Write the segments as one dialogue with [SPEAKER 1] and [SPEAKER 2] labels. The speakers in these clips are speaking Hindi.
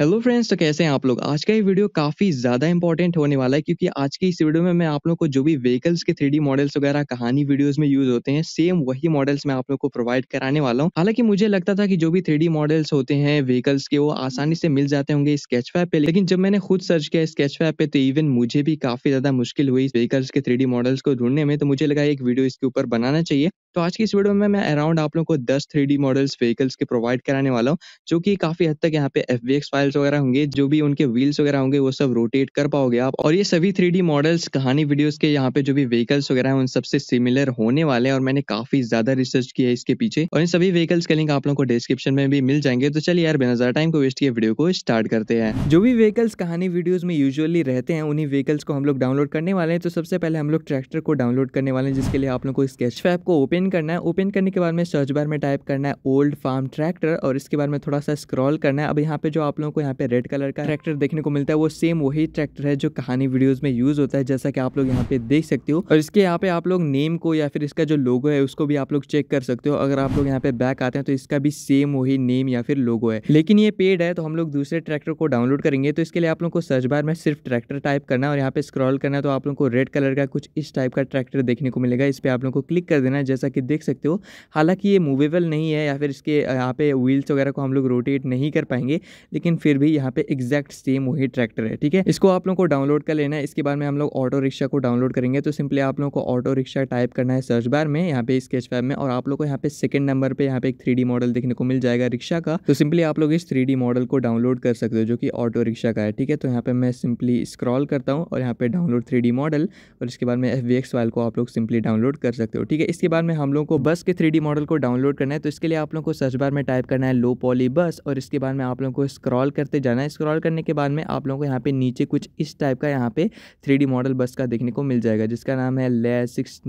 [SPEAKER 1] हेलो फ्रेंड्स तो कैसे हैं आप लोग आज का ये वीडियो काफ़ी ज़्यादा इंपॉर्टेंट होने वाला है क्योंकि आज की इस वीडियो में मैं आप लोग को जो भी व्हीकल्स के थ्री मॉडल्स वगैरह कहानी वीडियोस में यूज होते हैं सेम वही मॉडल्स मैं आप लोग को प्रोवाइड कराने वाला हूँ हालांकि मुझे लगता था कि जो भी थ्री मॉडल्स होते हैं व्हीकल्स के वो आसानी से मिल जाते होंगे स्केच फैप पे लेकिन जब मैंने खुद सर्च किया स्केच फैप पे तो इवन मुझे भी काफ़ी ज़्यादा मुश्किल हुई व्हीकल्स के थ्री मॉडल्स को ढूंढने में तो मुझे लगा एक वीडियो इसके ऊपर बनाना चाहिए तो आज की इस वीडियो में मैं अराउंड आप लोग को 10 थ्री मॉडल्स व्हीकल्स के प्रोवाइड कराने वाला हूँ जो कि काफी हद तक यहाँ पे एफ फाइल्स वगैरह होंगे जो भी उनके व्हील्स वगैरह होंगे वो सब रोटेट कर पाओगे आप और ये सभी थ्री मॉडल्स कहानी वीडियो के यहाँ पे जो भी व्हीकल्स वगैरह है उन सबसे सिमिलर होने वाले हैं और मैंने काफी ज्यादा रिसर्च किया है इसके पीछे और इन सभी व्हीकल्स के लिंक आप लोग को डिस्क्रिप्शन में भी मिल जाएंगे तो चलिए यार बिना टाइम को वेस्ट किए वीडियो को स्टार्ट करते हैं जो भी व्हीकल्स कहानी वीडियोज में यूजुअली रहते हैं उन्हीं व्हीकल्स को हम लोग डाउनलोड करने वाले हैं तो सबसे पहले हम लोग ट्रैक्टर को डाउनलोड करने वाले हैं जिसके लिए आप लोग को स्केच को ओपन ओपन करना है ओपन करने के बाद में सर्च बार में टाइप करना है ओल्ड फार्म ट्रैक्टर और इसके बाद में थोड़ा सा स्क्रॉल करना है अब यहाँ पे जो आप लोगों को यहाँ पे रेड कलर का ट्रैक्टर देखने को मिलता है वो सेम वही ट्रैक्टर है जो कहानी वीडियोज में यूज होता है जैसा कि आप लोग यहाँ पे देख सकते हो और इसके यहाँ पे आप लोग नेम को या फिर इसका जो लोगो है उसको भी आप लोग चेक कर सकते हो अगर आप लोग यहाँ पे बैक आते हैं तो इसका भी सेम वही नेम या फिर लोगो है लेकिन ये पेड है तो हम लोग दूसरे ट्रैक्टर को डाउनलोड करेंगे तो इसके लिए आप लोग को सर्च बार में सिर्फ ट्रैक्टर टाइप करना और यहाँ पे स्क्रॉल करना है तो आप लोग को रेड कलर का कुछ इस टाइप का ट्रैक्टर देखने को मिलेगा इस पे आप लोग को क्लिक कर देना है जैसा करके देख सकते हो हालांकि ये मूवेबल नहीं है या फिर इसके यहाँ पे व्हील्स वगैरह को हम लोग रोटेट नहीं कर पाएंगे लेकिन फिर भी यहाँ पे एग्जैक्ट सेम वही ट्रैक्टर है ठीक है इसको आप लोगों को डाउनलोड कर लेना है इसके बाद में हम लोग ऑटो रिक्शा को डाउनलोड करेंगे तो सिंपली आप लोगों को ऑटो रिक्शा टाइप करना है सर्च बार में यहाँ पे स्केच फैब में और आप लोग को यहाँ पे सेकंड नंबर पर यहाँ पे एक थ्री मॉडल देखने को मिल जाएगा रिक्शा का तो सिंपली आप लोग इस थ्री मॉडल को डाउनलोड कर सकते हो जो कि ऑटो रिक्शा का है ठीक है तो यहाँ पे मैं सिंपली स्क्रॉल करता हूँ और यहाँ पे डाउनलोड थ्री मॉडल और इसके बाद में एफ वाइल को आप लोग सिंपली डाउनलोड कर सकते हो ठीक है इसके बाद में हम हम लोगों को बस के थ्री मॉडल को डाउनलोड करना है तो इसके लिए आप लोग को सर्च बार में टाइप करना है लो पॉली बस और इसके बाद में आप लोगों को स्क्रॉल करते जाना है स्क्रॉल करने के बाद में आप लोगों को यहाँ पे नीचे कुछ इस टाइप का यहाँ पे थ्री मॉडल बस का देखने को मिल जाएगा जिसका नाम है ले सिक्स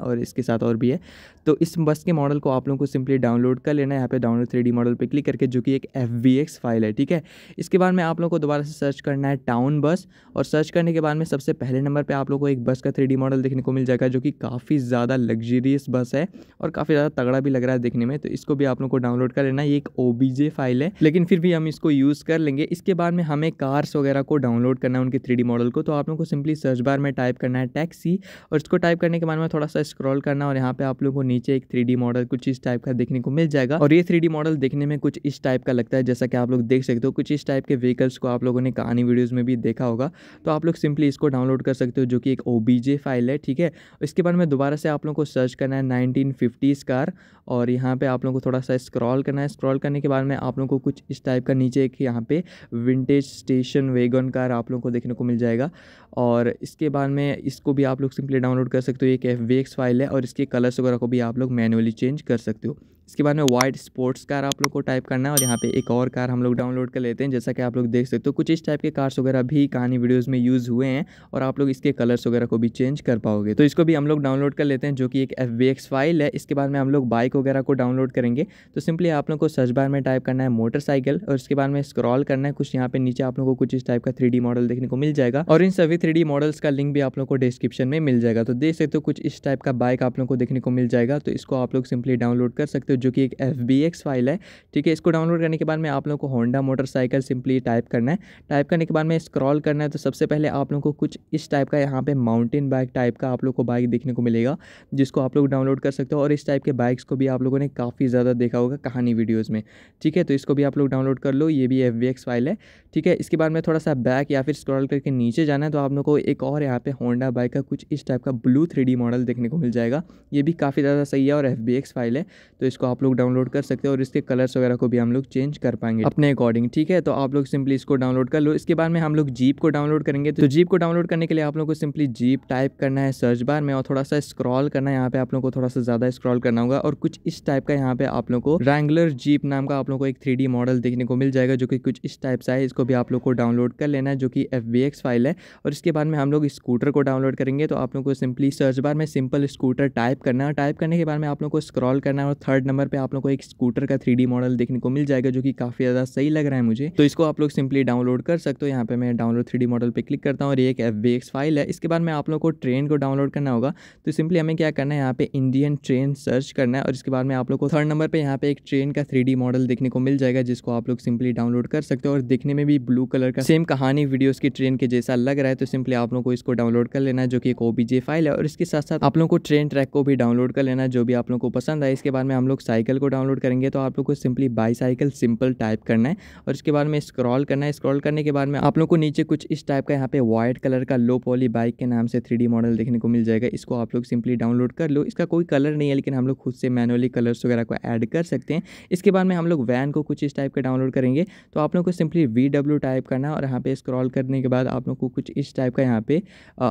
[SPEAKER 1] और इसके साथ और भी है तो इस बस के मॉडल को आप लोगों को सिंपली डाउनलोड कर लेना है यहाँ पे डाउनलोड थ्री मॉडल पर क्लिक करके जो कि एक एफ फाइल है ठीक है इसके बाद में आप लोग को दोबारा से सर्च करना है टाउन बस और सर्च करने के बाद में सबसे पहले नंबर पर आप लोग को एक बस का थ्री मॉडल देखने को मिल जाएगा जो कि काफ़ी ज़्यादा लग्जरियस बस ज़बरदस्त है और काफ़ी ज़्यादा तगड़ा भी लग रहा है देखने में तो इसको भी आप लोग को डाउनलोड कर लेना ये एक ओ फाइल है लेकिन फिर भी हम इसको यूज़ कर लेंगे इसके बाद में हमें कार्स वगैरह को डाउनलोड करना है उनके थ्री मॉडल को तो आप लोग को सिंपली सर्च बार में टाइप करना है टैक्सी और इसको टाइप करने के बाद में थोड़ा सा स्क्रॉल करना और यहाँ पे आप लोग को नीचे एक थ्री मॉडल कुछ इस टाइप का देखने को मिल जाएगा और ये थ्री मॉडल देखने में कुछ इस टाइप का लगता है जैसा कि आप लोग देख सकते हो कुछ इस टाइप के व्हीकल्स को आप लोगों ने कहानी वीडियोज़ में भी देखा होगा तो आप लोग सिंपली इसको डाउनलोड कर सकते हो जो कि एक ओ फाइल है ठीक है इसके बाद में दोबारा से आप लोग को सर्च करना है नाइनटीन फिफ्टीज़ कार और यहाँ पे आप लोगों को थोड़ा सा स्क्रॉल करना है स्क्रॉल करने के बाद में आप लोगों को कुछ इस टाइप का नीचे एक यहाँ पे विंटेज स्टेशन वेगन कार आप लोगों को देखने को मिल जाएगा और इसके बाद में इसको भी आप लोग सिंपली डाउनलोड कर सकते हो एक एफ वेक्स एक्स फाइल है और इसके कलर्स वगैरह को भी आप लोग मैनुअली चेंज कर सकते हो इसके बाद में वाइट स्पोर्ट्स कार आप लोग को टाइप करना है और यहाँ पे एक और कार हम लोग डाउनलोड कर लेते हैं जैसा कि आप लोग देख सकते हो कुछ इस टाइप के कार्स वगैरह भी कहानी वीडियोज़ में यूज़ हुए हैं और आप लोग इसके कलर्स वगैरह को भी चेंज कर पाओगे तो इसको भी हम लोग डाउनलोड कर लेते हैं जो कि एक एफ फाइल है इसके बाद में हम लोग बाइक वगैरह को डाउनलोड करेंगे तो सिंपली आप लोग को सर्च बार में टाइप करना है मोटरसाइकिल और इसके बाद में स्क्रॉल करना है कुछ यहाँ पे नीचे आप लोग को कुछ इस टाइप का थ्री मॉडल देखने को मिल जाएगा और इन सभी थ्री मॉडल्स का लिंक भी आप लोग को डिस्क्रिप्शन में मिल जाएगा तो देख सकते हो कुछ इस टाइप का बाइक आप लोग को देखने को मिल जाएगा तो इसको आप लोग सिंपली डाउनलोड कर सकते हो जो कि एक एफ फाइल है ठीक है इसको डाउनलोड करने के बाद में आप लोग को होंडा मोटरसाइकिल सिंपली टाइप करना है टाइप करने के बाद में स्क्रॉल करना है तो सबसे पहले आप लोग को कुछ इस टाइप का यहाँ पर माउंटेन बाइक टाइप का आप लोग को बाइक देखने को मिलेगा जिसको आप लोग डाउनलोड कर सकते हो और इस टाइप के बाइक्स को भी आप लोगों ने काफ़ी ज़्यादा देखा होगा कहानी वीडियोज़ में ठीक है तो इसको भी आप लोग डाउनलोड कर लो ये भी एफ फाइल है ठीक है इसके बाद में थोड़ा सा बैक या फिर स्क्रॉल करके नीचे जाना है तो आप अपनों को एक और यहाँ पे होंडा बाइक का कुछ इस टाइप का ब्लू थ्री मॉडल देखने को मिल जाएगा ये भी काफ़ी ज़्यादा सही है और एफ फाइल है तो इसको आप लोग डाउनलोड कर सकते हो और इसके कलर्स वगैरह को भी हम लोग चेंज कर पाएंगे अपने अकॉर्डिंग ठीक है तो आप लोग सिंपली इसको डाउनलोड कर लो इसके बाद में हम लोग जीप को डाउनलोड करेंगे तो जीप को डाउनलोड करने के लिए आप लोग को सिंपली जीप टाइप करना है सर्च बार में और थोड़ा सा स्क्रॉल करना है यहाँ पे आप लोग को थोड़ा सा ज़्यादा स्क्रॉल करना होगा और कुछ इस टाइप का यहाँ पे आप लोग को रैंगुलर जीप नाम का आप लोग को एक थ्री मॉडल देखने को मिल जाएगा जो कि कुछ इस टाइप सा है इसको भी आप लोग को डाउनलोड कर लेना है जो कि एफ फाइल है और इसके बाद में हम लोग स्कूटर को डाउनलोड करेंगे तो आप लोग को सिंपली सर्च बार में सिंपल स्कूटर टाइप करना है टाइप करने के बाद में आप लोग को स्क्रॉल करना है और थर्ड नंबर पर आप लोग को एक स्कूटर का थ्री मॉडल देखने को मिल जाएगा जो कि काफ़ी ज़्यादा सही लग रहा है मुझे तो इसको आप लोग सिंपली डाउनलोड कर सकते हो यहाँ पे मैं डाउनलोड थ्री मॉडल पर क्लिक करता हूँ और एक एफ फाइल है इसके बाद में आप लोग को ट्रेन को डाउनलोड करना होगा तो सिंपली हमें क्या करना है यहाँ पे इंडियन ट्रेन सर्च करना है और इसके बाद में आप लोग को थर्ड नंबर पर यहाँ पे एक ट्रेन का थ्री मॉडल देखने को मिल जाएगा जिसको आप लोग सिंपली डाउनलोड कर सकते हो और देखने में भी ब्लू कलर का सेम कहानी वीडियोज़ की ट्रेन के जैसा लग रहा है तो सिंपली तो आप लोगों को इसको डाउनलोड कर लेना है जो कि एक ओबीजे फाइल है और इसके साथ साथ आप लोग को ट्रेन ट्रैक को भी डाउनलोड कर लेना है जो भी आप लोग को पसंद है इसके बाद में हम लोग साइकिल को डाउनलोड करेंगे तो आप लोग को simply bicycle simple type करना है और इसके बाद में स्क्रॉल करना है स्क्रॉल करने के बाद में आप लोग को नीचे कुछ इस टाइप का यहाँ पे व्हाइट कलर का लो पॉली बाइक के नाम से थ्री मॉडल देखने को मिल जाएगा इसको आप लोग सिंपली डाउनलोड कर लो इसका कोई कलर नहीं है लेकिन हम लोग खुद से मैनुअली कलर्स वगैरह को ऐड कर सकते हैं इसके बाद में हम लोग वैन को कुछ इस टाइप का डाउनलोड करेंगे तो आप लोग को सिंपली वी टाइप करना और यहाँ पे स्क्रॉल करने के बाद आप लोग को कुछ इस टाइप का यहाँ पे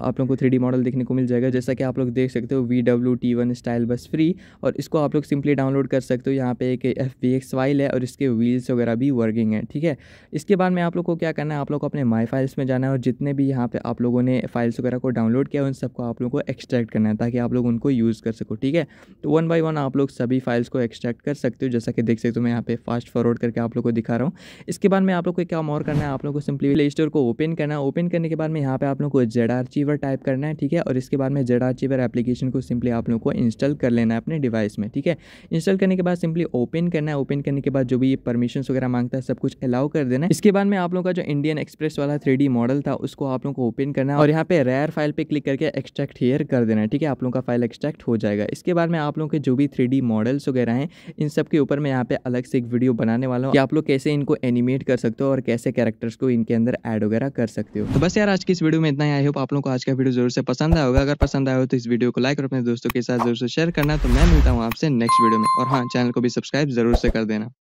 [SPEAKER 1] आप लोग को थ्री मॉडल देखने को मिल जाएगा जैसा कि आप लोग देख सकते हो V W T one style बस फ्री और इसको आप लोग सिंपली डाउनलोड कर सकते हो यहाँ पे एक एफ बी एक्स फाइल है और इसके व्हील्स वगैरह भी वर्किंग है ठीक है इसके बाद में आप लोग को क्या करना है आप लोग को अपने माई फाइल्स में जाना है और जितने भी यहाँ पे आप लोगों ने फाइल्स वगैरह को डाउनलोड किया उन सबको आप लोग को एक्सट्रैक्ट करना है ताकि आप लोग उनको यूज़ कर सको ठीक है तो वन बाई वन आप लोग सभी फाइल्स को एक्सट्रैक्ट कर सकते हो जैसा कि देख सकते हो मैं यहाँ पे फास्ट फॉरवर्ड करके आप लोग को दिखा रहा हूँ इसके बाद में आप लोग को क्या और करना है आप लोग को सिंपली प्ले स्टोर को ओपन करना है ओपन करने के बाद में यहाँ यहाँ पे आप लोग को जेड आर्चीवर टाइप करना है ठीक है और इसके बाद में जेड आर्चीवर एप्लीकेशन को सिंपली आप लोगों को इंस्टॉल कर लेना है अपने डिवाइस में ठीक है इंस्टॉल करने के बाद सिंपली ओपन करना है ओपन करने के बाद जो भी ये परमिशन वगैरह मांगता है सब कुछ अलाउ कर देना है इसके बाद में आप लोग का जो इंडियन एक्सप्रेस वाला थ्री मॉडल था उसको आप लोगों को ओपन करना है और यहाँ पे रेयर फाइल पे क्लिक करके एक्सट्रैक्ट हेयर कर देना है ठीक है आप लोगों का फाइल एक्सट्रैक्ट हो जाएगा इसके बाद में आप लोग के जो भी थ्री मॉडल्स वगैरह हैं इन सब के ऊपर मैं यहाँ पे अलग से एक वीडियो बनाने वाला हूँ कि आप लोग कैसे इनको एनिमेट कर सकते हो और कैसे कैरेक्टर्स को इनके अंदर एड वगैरह कर सकते हो तो बस यार आज की इस वीडियो में इतना ही आई होप आप लोग को आज का वीडियो जरूर से पसंद आया होगा अगर पसंद आया हो तो इस वीडियो को लाइक और अपने दोस्तों के साथ जरूर से शेयर करना तो मैं मिलता हूँ आपसे नेक्स्ट वीडियो में और हाँ चैनल को भी सब्सक्राइब जरूर से कर देना